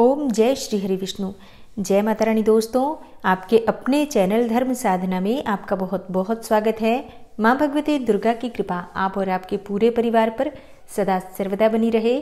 ओम जय श्री हरि विष्णु जय माता रानी दोस्तों आपके अपने चैनल धर्म साधना में आपका बहुत बहुत स्वागत है माँ भगवती दुर्गा की कृपा आप और आपके पूरे परिवार पर सदा सर्वदा बनी रहे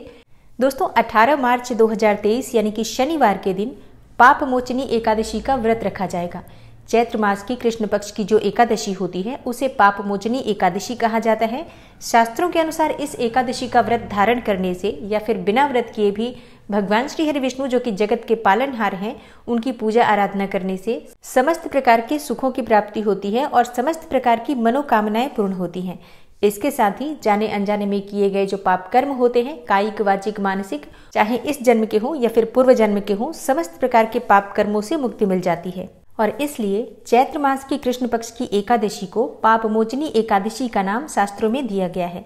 दोस्तों 18 मार्च 2023 यानी कि शनिवार के दिन पाप मोचनी एकादशी का व्रत रखा जाएगा चैत्र मास की कृष्ण पक्ष की जो एकादशी होती है उसे पाप मोचनी एकादशी कहा जाता है शास्त्रों के अनुसार इस एकादशी का व्रत धारण करने से या फिर बिना व्रत किए भी भगवान श्री हरि विष्णु जो कि जगत के पालनहार हैं उनकी पूजा आराधना करने से समस्त प्रकार के सुखों की प्राप्ति होती है और समस्त प्रकार की मनोकामनाएं पूर्ण होती हैं इसके साथ ही जाने अनजाने में किए गए जो पाप कर्म होते हैं कायिक वाचिक मानसिक चाहे इस जन्म के हों या फिर पूर्व जन्म के हों समस्त प्रकार के पाप कर्मों से मुक्ति मिल जाती है और इसलिए चैत्र मास की कृष्ण पक्ष की एकादशी को पापमोचनी एकादशी का नाम शास्त्रों में दिया गया है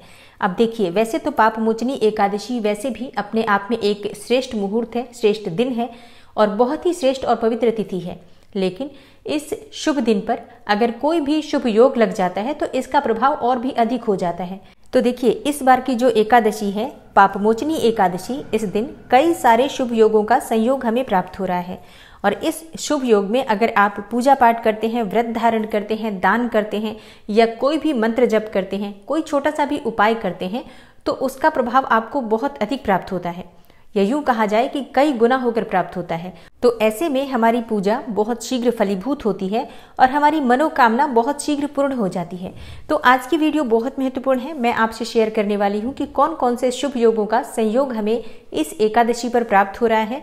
अब देखिए वैसे तो पापमोचनी एकादशी वैसे भी अपने आप में एक श्रेष्ठ मुहूर्त है श्रेष्ठ दिन है और बहुत ही श्रेष्ठ और पवित्र तिथि है लेकिन इस शुभ दिन पर अगर कोई भी शुभ योग लग जाता है तो इसका प्रभाव और भी अधिक हो जाता है तो देखिए इस बार की जो एकादशी है पापमोचनी एकादशी इस दिन कई सारे शुभ योगों का संयोग हमें प्राप्त हो रहा है और इस शुभ योग में अगर आप पूजा पाठ करते हैं व्रत धारण करते हैं दान करते हैं या कोई भी मंत्र जप करते हैं कोई छोटा सा भी उपाय करते हैं तो उसका प्रभाव आपको बहुत अधिक प्राप्त होता है या यूं कहा जाए कि कई गुना होकर प्राप्त होता है तो ऐसे में हमारी पूजा बहुत शीघ्र फलीभूत होती है और हमारी मनोकामना बहुत शीघ्र पूर्ण हो जाती है तो आज की वीडियो बहुत महत्वपूर्ण है मैं आपसे शेयर करने वाली हूँ कि कौन कौन से शुभ योगों का संयोग हमें इस एकादशी पर प्राप्त हो रहा है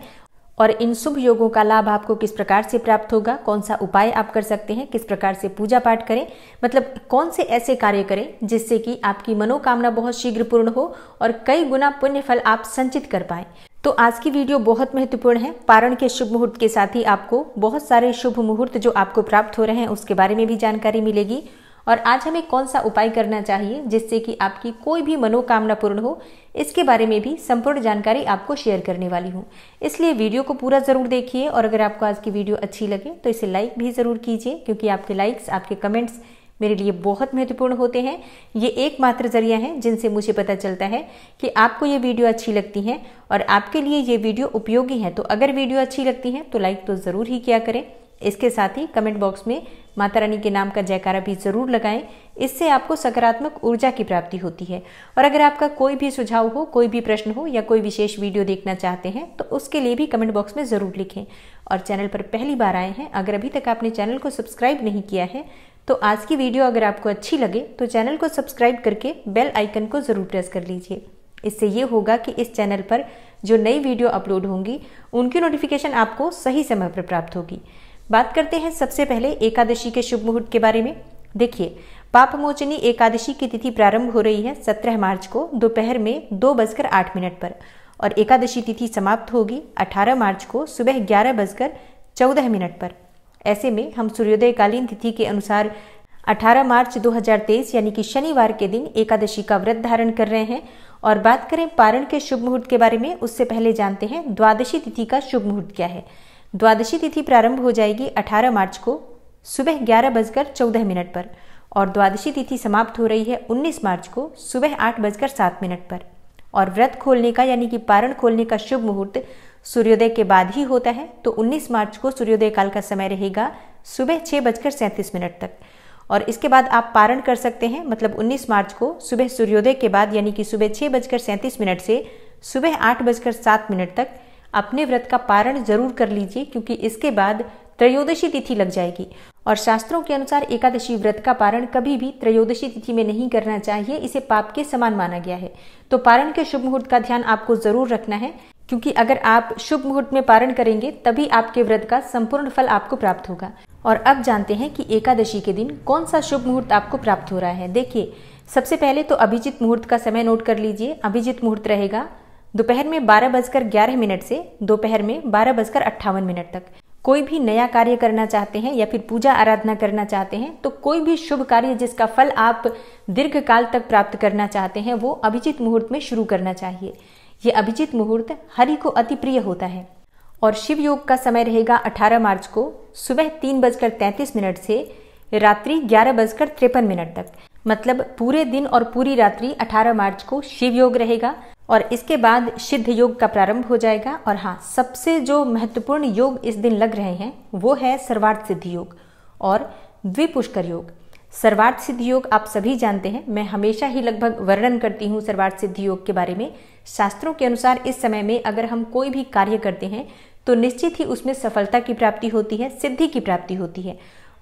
और इन शुभ योगों का लाभ आपको किस प्रकार से प्राप्त होगा कौन सा उपाय आप कर सकते हैं किस प्रकार से पूजा पाठ करें मतलब कौन से ऐसे कार्य करें जिससे कि आपकी मनोकामना बहुत शीघ्र पूर्ण हो और कई गुना पुण्य फल आप संचित कर पाए तो आज की वीडियो बहुत महत्वपूर्ण है पारण के शुभ मुहूर्त के साथ ही आपको बहुत सारे शुभ मुहूर्त जो आपको प्राप्त हो रहे हैं उसके बारे में भी जानकारी मिलेगी और आज हमें कौन सा उपाय करना चाहिए जिससे कि आपकी कोई भी मनोकामना पूर्ण हो इसके बारे में भी संपूर्ण जानकारी आपको शेयर करने वाली हूँ इसलिए वीडियो को पूरा ज़रूर देखिए और अगर आपको आज की वीडियो अच्छी लगे तो इसे लाइक भी ज़रूर कीजिए क्योंकि आपके लाइक्स आपके कमेंट्स मेरे लिए बहुत महत्वपूर्ण होते हैं ये एकमात्र जरिया है जिनसे मुझे पता चलता है कि आपको ये वीडियो अच्छी लगती है और आपके लिए ये वीडियो उपयोगी है तो अगर वीडियो अच्छी लगती है तो लाइक तो ज़रूर ही किया करें इसके साथ ही कमेंट बॉक्स में माता रानी के नाम का जयकारा भी ज़रूर लगाएं इससे आपको सकारात्मक ऊर्जा की प्राप्ति होती है और अगर आपका कोई भी सुझाव हो कोई भी प्रश्न हो या कोई विशेष वीडियो देखना चाहते हैं तो उसके लिए भी कमेंट बॉक्स में ज़रूर लिखें और चैनल पर पहली बार आए हैं अगर अभी तक आपने चैनल को सब्सक्राइब नहीं किया है तो आज की वीडियो अगर आपको अच्छी लगे तो चैनल को सब्सक्राइब करके बेल आइकन को ज़रूर प्रेस कर लीजिए इससे ये होगा कि इस चैनल पर जो नई वीडियो अपलोड होंगी उनकी नोटिफिकेशन आपको सही समय पर प्राप्त होगी बात करते हैं सबसे पहले एकादशी के शुभ मुहूर्त के बारे में देखिए पाप मोचनी एकादशी की तिथि प्रारंभ हो रही है 17 मार्च को दोपहर में दो बजकर आठ मिनट पर और एकादशी तिथि समाप्त होगी 18 मार्च को सुबह ग्यारह बजकर चौदह मिनट पर ऐसे में हम सूर्योदयकालीन तिथि के अनुसार 18 मार्च 2023 यानी कि शनिवार के दिन एकादशी का व्रत धारण कर रहे हैं और बात करें पारण के शुभ मुहूर्त के बारे में उससे पहले जानते हैं द्वादशी तिथि का शुभ मुहूर्त क्या है द्वादशी तिथि प्रारंभ हो जाएगी 18 मार्च को सुबह ग्यारह बजकर चौदह मिनट पर और द्वादशी तिथि समाप्त हो रही है 19 मार्च को सुबह आठ बजकर सात मिनट पर और व्रत खोलने का यानी कि पारण खोलने का शुभ मुहूर्त सूर्योदय के बाद ही होता है तो 19 मार्च को सूर्योदय काल का समय रहेगा सुबह छः बजकर सैंतीस मिनट तक और इसके बाद आप पारण कर सकते हैं मतलब 19 मार्च को सुबह सूर्योदय के बाद यानी कि सुबह छः बजकर सैंतीस मिनट से सुबह आठ बजकर सात मिनट तक अपने व्रत का पारण जरूर कर लीजिए क्योंकि इसके बाद त्रयोदशी तिथि लग जाएगी और शास्त्रों के अनुसार एकादशी व्रत का पारण कभी भी त्रयोदशी तिथि में नहीं करना चाहिए इसे पाप के समान माना गया है तो पारण के शुभ मुहूर्त का ध्यान आपको जरूर रखना है क्योंकि अगर आप शुभ मुहूर्त में पारण करेंगे तभी आपके व्रत का संपूर्ण फल आपको प्राप्त होगा और अब जानते हैं कि एकादशी के दिन कौन सा शुभ मुहूर्त आपको प्राप्त हो रहा है देखिए सबसे पहले तो अभिजीत मुहूर्त का समय नोट कर लीजिए अभिजीत मुहूर्त रहेगा दोपहर में बारह बजकर ग्यारह मिनट से दोपहर में बारह बजकर अट्ठावन मिनट तक कोई भी नया कार्य करना चाहते हैं या फिर पूजा आराधना करना चाहते हैं तो कोई भी शुभ कार्य जिसका फल आप दीर्घ काल तक प्राप्त करना चाहते हैं वो अभिजित मुहूर्त में शुरू करना चाहिए ये अभिजित मुहूर्त हरि को अति प्रिय होता है और शिव योग का समय रहेगा 18 मार्च को सुबह तीन बजकर तैंतीस मिनट से रात्रि ग्यारह बजकर तिरपन मिनट तक मतलब पूरे दिन और पूरी रात्रि 18 मार्च को शिव योग रहेगा और इसके बाद सिद्ध योग का प्रारंभ हो जाएगा और हाँ सबसे जो महत्वपूर्ण योग इस दिन लग रहे हैं वो है सर्वार्थ सिद्ध योग और द्विपुष्कर योग सर्वार्थ सिद्ध योग आप सभी जानते हैं मैं हमेशा ही लगभग वर्णन करती हूँ सर्वार्थ सिद्ध योग के बारे में शास्त्रों के अनुसार इस समय में अगर हम कोई भी कार्य करते हैं तो निश्चित ही उसमें सफलता की प्राप्ति होती है सिद्धि की प्राप्ति होती है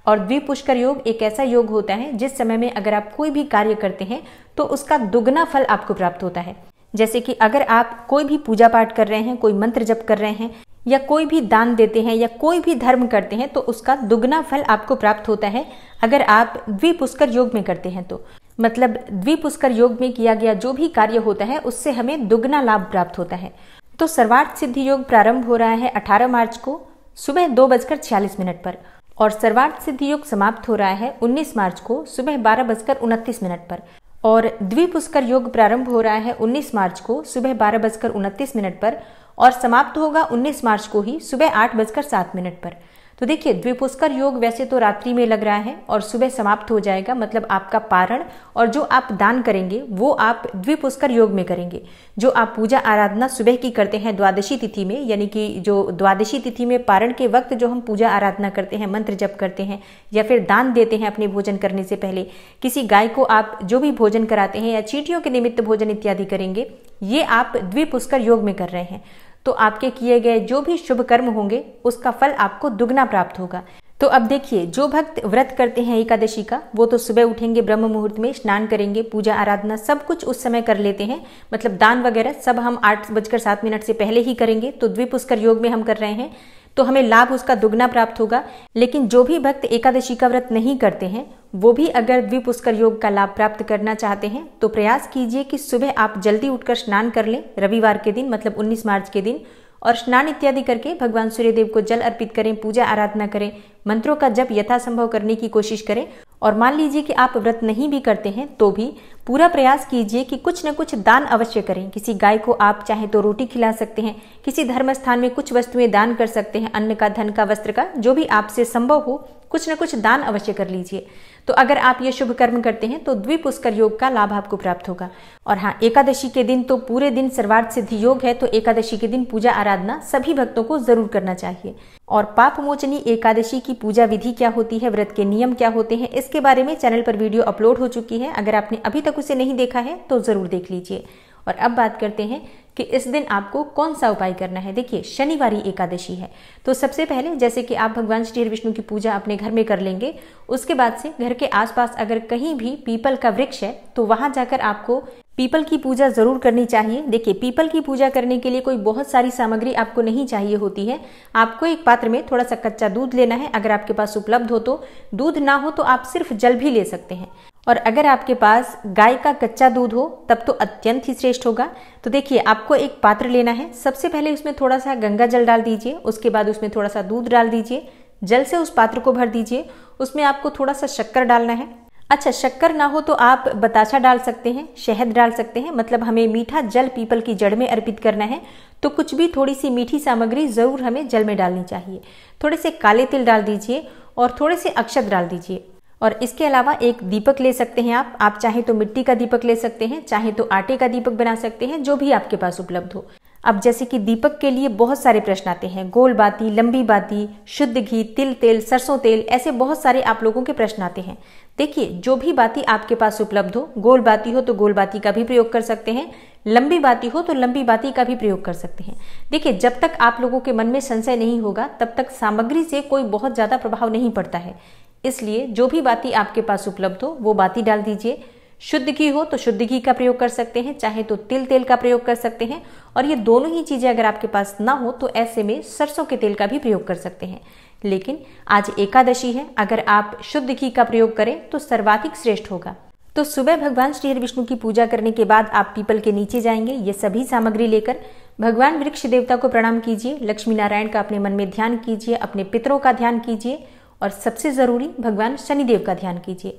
और द्विपुष्कर योग एक ऐसा योग होता है जिस समय में अगर आप कोई भी कार्य करते हैं तो उसका दुगना फल आपको प्राप्त होता है जैसे कि अगर आप कोई भी पूजा पाठ कर रहे हैं कोई मंत्र जप कर रहे हैं या कोई भी दान देते हैं या कोई भी धर्म करते हैं तो उसका दुगना फल आपको प्राप्त होता है अगर आप द्विपुष्कर योग में करते हैं तो मतलब द्विपुष्कर योग में किया गया जो भी कार्य होता है उससे हमें दुगना लाभ प्राप्त होता है तो सर्वार्थ सिद्धि योग प्रारंभ हो रहा है 18 मार्च को सुबह दो बजकर छियालीस मिनट पर और सर्वार्थ सिद्धि योग समाप्त हो रहा है 19 मार्च को सुबह बारह बजकर उनतीस मिनट पर और द्विपुष्कर योग प्रारंभ हो रहा है 19 मार्च को सुबह बारह बजकर उनतीस मिनट पर और समाप्त होगा 19 मार्च को ही सुबह आठ बजकर सात मिनट पर तो देखिए द्विपुष्कर योग वैसे तो रात्रि में लग रहा है और सुबह समाप्त हो जाएगा मतलब आपका पारण और जो आप दान करेंगे वो आप द्विपुष्कर योग में करेंगे जो आप पूजा आराधना सुबह की करते हैं द्वादशी तिथि में यानी कि जो द्वादशी तिथि में पारण के वक्त जो हम पूजा आराधना करते हैं मंत्र जप करते हैं या फिर दान देते हैं अपने भोजन करने से पहले किसी गाय को आप जो भी भोजन कराते हैं या चीटियों के निमित्त भोजन इत्यादि करेंगे ये आप द्विपुष्कर योग में कर रहे हैं तो आपके किए गए जो भी शुभ कर्म होंगे उसका फल आपको दुगना प्राप्त होगा तो अब देखिए जो भक्त व्रत करते हैं एकादशी का वो तो सुबह उठेंगे ब्रह्म मुहूर्त में स्नान करेंगे पूजा आराधना सब कुछ उस समय कर लेते हैं मतलब दान वगैरह सब हम आठ बजकर सात मिनट से पहले ही करेंगे तो द्विपुष्कर योग में हम कर रहे हैं तो हमें लाभ उसका दुगना प्राप्त होगा लेकिन जो भी भक्त एकादशी का व्रत नहीं करते हैं वो भी अगर द्वीप पुष्कर योग का लाभ प्राप्त करना चाहते हैं तो प्रयास कीजिए कि सुबह आप जल्दी उठकर स्नान कर लें रविवार के दिन मतलब 19 मार्च के दिन और स्नान इत्यादि करके भगवान सूर्यदेव को जल अर्पित करें पूजा आराधना करें मंत्रों का जप यथासंभव करने की कोशिश करें और मान लीजिए कि आप व्रत नहीं भी करते हैं तो भी पूरा प्रयास कीजिए कि कुछ न कुछ दान अवश्य करें किसी गाय को आप चाहे तो रोटी खिला सकते हैं किसी धर्म स्थान में कुछ वस्तुएं दान कर सकते हैं अन्न का धन का वस्त्र का जो भी आपसे संभव हो कुछ ना कुछ दान अवश्य कर लीजिए तो अगर आप ये शुभ कर्म करते हैं तो द्विपुष्कर योग का लाभ आपको प्राप्त होगा और हाँ एकादशी के दिन तो पूरे दिन सर्वार्थ सिद्धि योग है तो एकादशी के दिन पूजा आराधना सभी भक्तों को जरूर करना चाहिए और पाप मोचनी एकादशी की पूजा विधि क्या होती है व्रत के नियम क्या होते हैं इसके बारे में चैनल पर वीडियो अपलोड हो चुकी है अगर आपने अभी तक उसे नहीं देखा है तो जरूर देख लीजिए और अब बात करते हैं कि इस दिन आपको कौन सा उपाय करना है देखिए शनिवार एकादशी है तो सबसे पहले जैसे कि आप भगवान श्री विष्णु की पूजा अपने घर में कर लेंगे उसके बाद से घर के आसपास अगर कहीं भी पीपल का वृक्ष है तो वहां जाकर आपको पीपल की पूजा जरूर करनी चाहिए देखिए पीपल की पूजा करने के लिए कोई बहुत सारी सामग्री आपको नहीं चाहिए होती है आपको एक पात्र में थोड़ा सा कच्चा दूध लेना है अगर आपके पास उपलब्ध हो तो दूध ना हो तो आप सिर्फ जल भी ले सकते हैं और अगर आपके पास गाय का कच्चा दूध हो तब तो अत्यंत ही श्रेष्ठ होगा तो देखिए आपको एक पात्र लेना है सबसे पहले उसमें थोड़ा सा गंगा जल डाल दीजिए उसके बाद उसमें थोड़ा सा दूध डाल दीजिए जल से उस पात्र को भर दीजिए उसमें आपको थोड़ा सा शक्कर डालना है अच्छा शक्कर ना हो तो आप बताशा डाल सकते हैं शहद डाल सकते हैं मतलब हमें मीठा जल पीपल की जड़ में अर्पित करना है तो कुछ भी थोड़ी सी मीठी सामग्री ज़रूर हमें जल में डालनी चाहिए थोड़े से काले तिल डाल दीजिए और थोड़े से अक्षत डाल दीजिए और इसके अलावा एक दीपक ले सकते हैं आप आप चाहे तो मिट्टी का दीपक ले सकते हैं चाहे तो आटे का दीपक बना सकते हैं जो भी आपके पास उपलब्ध हो अब जैसे कि दीपक के लिए बहुत सारे प्रश्न आते हैं गोल बाती लंबी बाती शुद्ध घी तिल तेल सरसों तेल ऐसे बहुत सारे आप लोगों के प्रश्न आते हैं देखिए जो भी बाती आपके पास उपलब्ध हो गोल बाती हो तो गोल बाती का भी प्रयोग कर सकते हैं लंबी बाती हो तो लंबी बाती का भी प्रयोग कर सकते हैं देखिए जब तक आप लोगों के मन में संशय नहीं होगा तब तक सामग्री से कोई बहुत ज़्यादा प्रभाव नहीं पड़ता है इसलिए जो भी बाती आपके पास उपलब्ध हो वो बाती डाल दीजिए शुद्ध घी हो तो शुद्ध घी का प्रयोग कर सकते हैं चाहे तो तिल तेल का प्रयोग कर सकते हैं और ये दोनों ही चीज़ें अगर आपके पास ना हो तो ऐसे में सरसों के तेल का भी प्रयोग कर सकते हैं लेकिन आज एकादशी है अगर आप शुद्ध घी का प्रयोग करें तो सर्वाधिक श्रेष्ठ होगा तो सुबह भगवान श्री विष्णु की पूजा करने के बाद आप पीपल के नीचे जाएंगे ये सभी सामग्री लेकर भगवान वृक्ष देवता को प्रणाम कीजिए लक्ष्मी नारायण का अपने मन में ध्यान कीजिए अपने पितरों का ध्यान कीजिए और सबसे ज़रूरी भगवान शनिदेव का ध्यान कीजिए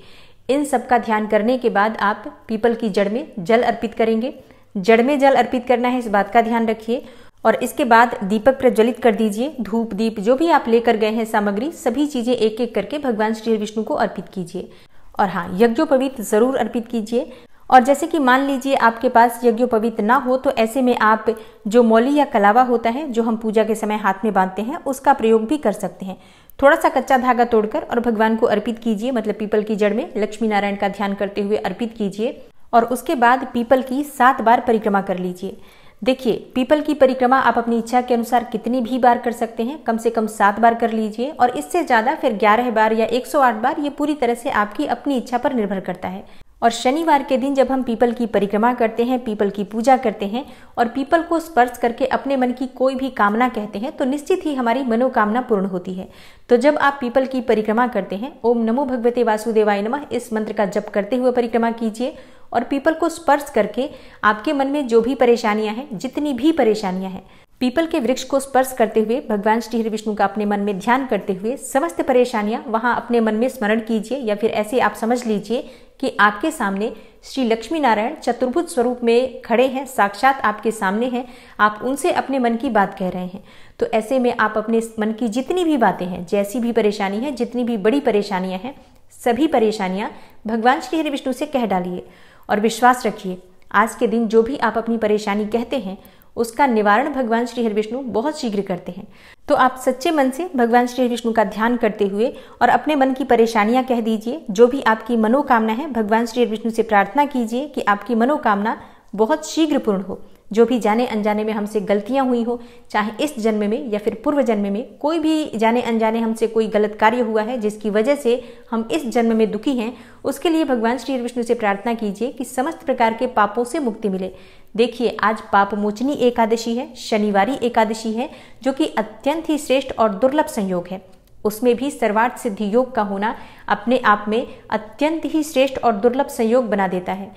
इन सब का ध्यान करने के बाद आप पीपल की जड़ में जल अर्पित करेंगे जड़ में जल अर्पित करना है इस बात का ध्यान रखिए और इसके बाद दीपक प्रज्वलित कर दीजिए धूप दीप जो भी आप लेकर गए हैं सामग्री सभी चीज़ें एक एक करके भगवान श्री विष्णु को अर्पित कीजिए और हाँ यज्ञोपवीत ज़रूर अर्पित कीजिए और जैसे कि मान लीजिए आपके पास यज्ञोपवीत ना हो तो ऐसे में आप जो मौली या कलावा होता है जो हम पूजा के समय हाथ में बांधते हैं उसका प्रयोग भी कर सकते हैं थोड़ा सा कच्चा धागा तोड़कर और भगवान को अर्पित कीजिए मतलब पीपल की जड़ में लक्ष्मी नारायण का ध्यान करते हुए अर्पित कीजिए और उसके बाद पीपल की सात बार परिक्रमा कर लीजिए देखिए पीपल की परिक्रमा आप अपनी इच्छा के अनुसार कितनी भी बार कर सकते हैं कम से कम सात बार कर लीजिए और इससे ज़्यादा फिर ग्यारह बार या एक बार ये पूरी तरह से आपकी अपनी इच्छा पर निर्भर करता है और शनिवार के दिन जब हम पीपल की परिक्रमा करते हैं पीपल की पूजा करते हैं और पीपल को स्पर्श करके अपने मन की कोई भी कामना कहते हैं तो निश्चित ही हमारी मनोकामना पूर्ण होती है तो जब आप पीपल की परिक्रमा करते हैं ओम नमो भगवते वासुदेवाय नमः इस मंत्र का जप करते हुए परिक्रमा कीजिए और पीपल को स्पर्श करके आपके मन में जो भी परेशानियां हैं जितनी भी परेशानियां हैं पीपल के वृक्ष को स्पर्श करते हुए भगवान श्री हरि विष्णु का अपने मन में ध्यान करते हुए समस्त परेशानियां वहां अपने मन में स्मरण कीजिए या फिर ऐसे आप समझ लीजिए कि आपके सामने श्री लक्ष्मी नारायण चतुर्भुज स्वरूप में खड़े हैं साक्षात आपके सामने हैं आप उनसे अपने मन की बात कह रहे हैं तो ऐसे में आप अपने मन की जितनी भी बातें हैं जैसी भी परेशानी है जितनी भी बड़ी परेशानियां हैं सभी परेशानियां भगवान श्री हरि विष्णु से कह डालिए और विश्वास रखिए आज के दिन जो भी आप अपनी परेशानी कहते हैं उसका निवारण भगवान श्री हरि विष्णु बहुत शीघ्र करते हैं तो आप सच्चे मन से भगवान श्री हरि विष्णु का ध्यान करते हुए और अपने मन की परेशानियां कह दीजिए जो भी आपकी मनोकामना है भगवान श्री हरि विष्णु से प्रार्थना कीजिए कि आपकी मनोकामना बहुत शीघ्र पूर्ण हो जो भी जाने अनजाने में हमसे गलतियां हुई हो चाहे इस जन्म में या फिर पूर्व जन्म में कोई भी जाने अनजाने हमसे कोई गलत कार्य हुआ है जिसकी वजह से हम इस जन्म में दुखी हैं उसके लिए भगवान श्री विष्णु से प्रार्थना कीजिए कि समस्त प्रकार के पापों से मुक्ति मिले देखिए आज पाप मोचनी एकादशी है शनिवारी एकादशी है जो कि अत्यंत ही श्रेष्ठ और दुर्लभ संयोग है उसमें भी सर्वार्थ सिद्धि योग का होना अपने आप में अत्यंत ही श्रेष्ठ और दुर्लभ संयोग बना देता है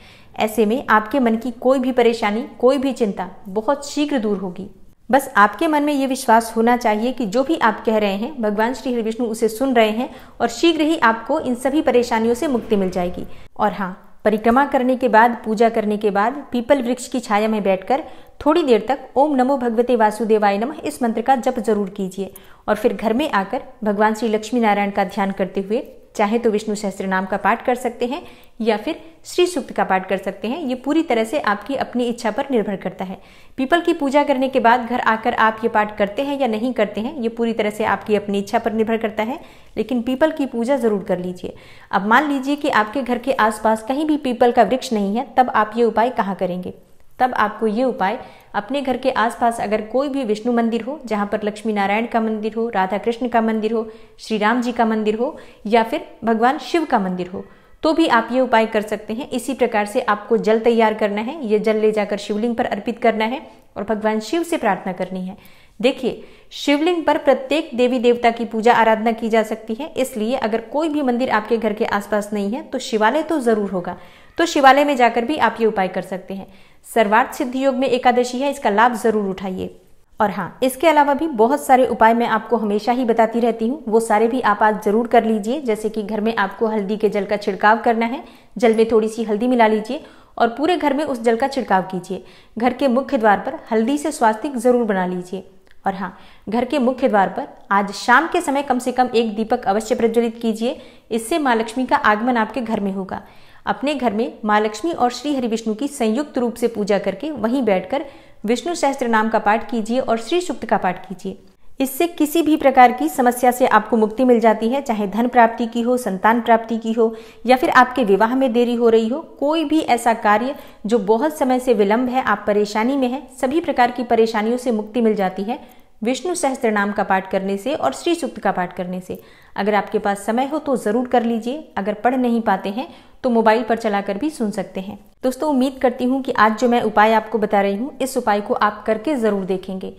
ऐसे में आपके मन की कोई भी परेशानी कोई भी चिंता बहुत शीघ्र दूर होगी बस आपके मन में ये विश्वास होना चाहिए कि जो भी आप कह रहे हैं भगवान श्री हरि विष्णु उसे सुन रहे हैं और शीघ्र ही आपको इन सभी परेशानियों से मुक्ति मिल जाएगी और हाँ परिक्रमा करने के बाद पूजा करने के बाद पीपल वृक्ष की छाया में बैठकर थोड़ी देर तक ओम नमो भगवते वासुदेवाय नमः इस मंत्र का जप जरूर कीजिए और फिर घर में आकर भगवान श्री लक्ष्मी नारायण का ध्यान करते हुए चाहे तो विष्णु सहस्त्र नाम का पाठ कर सकते हैं या फिर श्री सूक्त का पाठ कर सकते हैं ये पूरी तरह से आपकी अपनी इच्छा पर निर्भर करता है पीपल की पूजा करने के बाद घर आकर आप ये पाठ करते हैं या नहीं करते हैं ये पूरी तरह से आपकी अपनी इच्छा पर निर्भर करता है लेकिन पीपल की पूजा ज़रूर कर लीजिए अब मान लीजिए कि आपके घर के आसपास कहीं भी पीपल का वृक्ष नहीं है तब आप ये उपाय कहाँ करेंगे तब आपको ये उपाय अपने घर के आसपास अगर कोई भी विष्णु मंदिर हो जहाँ पर लक्ष्मी नारायण का मंदिर हो राधा कृष्ण का मंदिर हो श्री राम जी का मंदिर हो या फिर भगवान शिव का मंदिर हो तो भी आप ये उपाय कर सकते हैं इसी प्रकार से आपको जल तैयार करना है ये जल ले जाकर शिवलिंग पर अर्पित करना है और भगवान शिव से प्रार्थना करनी है देखिए शिवलिंग पर प्रत्येक देवी देवता की पूजा आराधना की जा सकती है इसलिए अगर कोई भी मंदिर आपके घर के आसपास नहीं है तो शिवालय तो जरूर होगा तो शिवालय में जाकर भी आप ये उपाय कर सकते हैं सर्वार्थ सिद्धि योग में एकादशी है इसका लाभ जरूर उठाइए और हाँ इसके अलावा भी बहुत सारे उपाय मैं आपको हमेशा ही बताती रहती हूँ वो सारे भी आप आज ज़रूर कर लीजिए जैसे कि घर में आपको हल्दी के जल का छिड़काव करना है जल में थोड़ी सी हल्दी मिला लीजिए और पूरे घर में उस जल का छिड़काव कीजिए घर के मुख्य द्वार पर हल्दी से स्वास्तिक ज़रूर बना लीजिए और हाँ घर के मुख्य द्वार पर आज शाम के समय कम से कम एक दीपक अवश्य प्रज्वलित कीजिए इससे माँ लक्ष्मी का आगमन आपके घर में होगा अपने घर में माँ लक्ष्मी और श्री हरि विष्णु की संयुक्त रूप से पूजा करके वहीं बैठकर विष्णु सहस्त्र नाम का पाठ कीजिए और श्री सुक्त का पाठ कीजिए इससे किसी भी प्रकार की समस्या से आपको मुक्ति मिल जाती है चाहे धन प्राप्ति की हो संतान प्राप्ति की हो या फिर आपके विवाह में देरी हो रही हो कोई भी ऐसा कार्य जो बहुत समय से विलंब है आप परेशानी में है सभी प्रकार की परेशानियों से मुक्ति मिल जाती है विष्णु सहस्त्र नाम का पाठ करने से और श्री सूक्त का पाठ करने से अगर आपके पास समय हो तो ज़रूर कर लीजिए अगर पढ़ नहीं पाते हैं तो मोबाइल पर चलाकर भी सुन सकते हैं दोस्तों उम्मीद करती हूँ कि आज जो मैं उपाय आपको बता रही हूँ इस उपाय को आप करके ज़रूर देखेंगे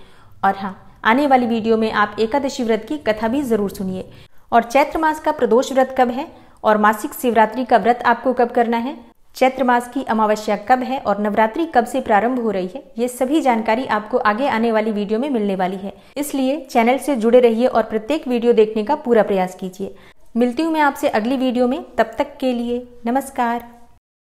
और हाँ आने वाली वीडियो में आप एकादशी व्रत की कथा भी ज़रूर सुनिए और चैत्र मास का प्रदोष व्रत कब है और मासिक शिवरात्रि का व्रत आपको कब करना है चैत्र मास की अमावस्या कब है और नवरात्रि कब से प्रारंभ हो रही है ये सभी जानकारी आपको आगे आने वाली वीडियो में मिलने वाली है इसलिए चैनल से जुड़े रहिए और प्रत्येक वीडियो देखने का पूरा प्रयास कीजिए मिलती हूँ मैं आपसे अगली वीडियो में तब तक के लिए नमस्कार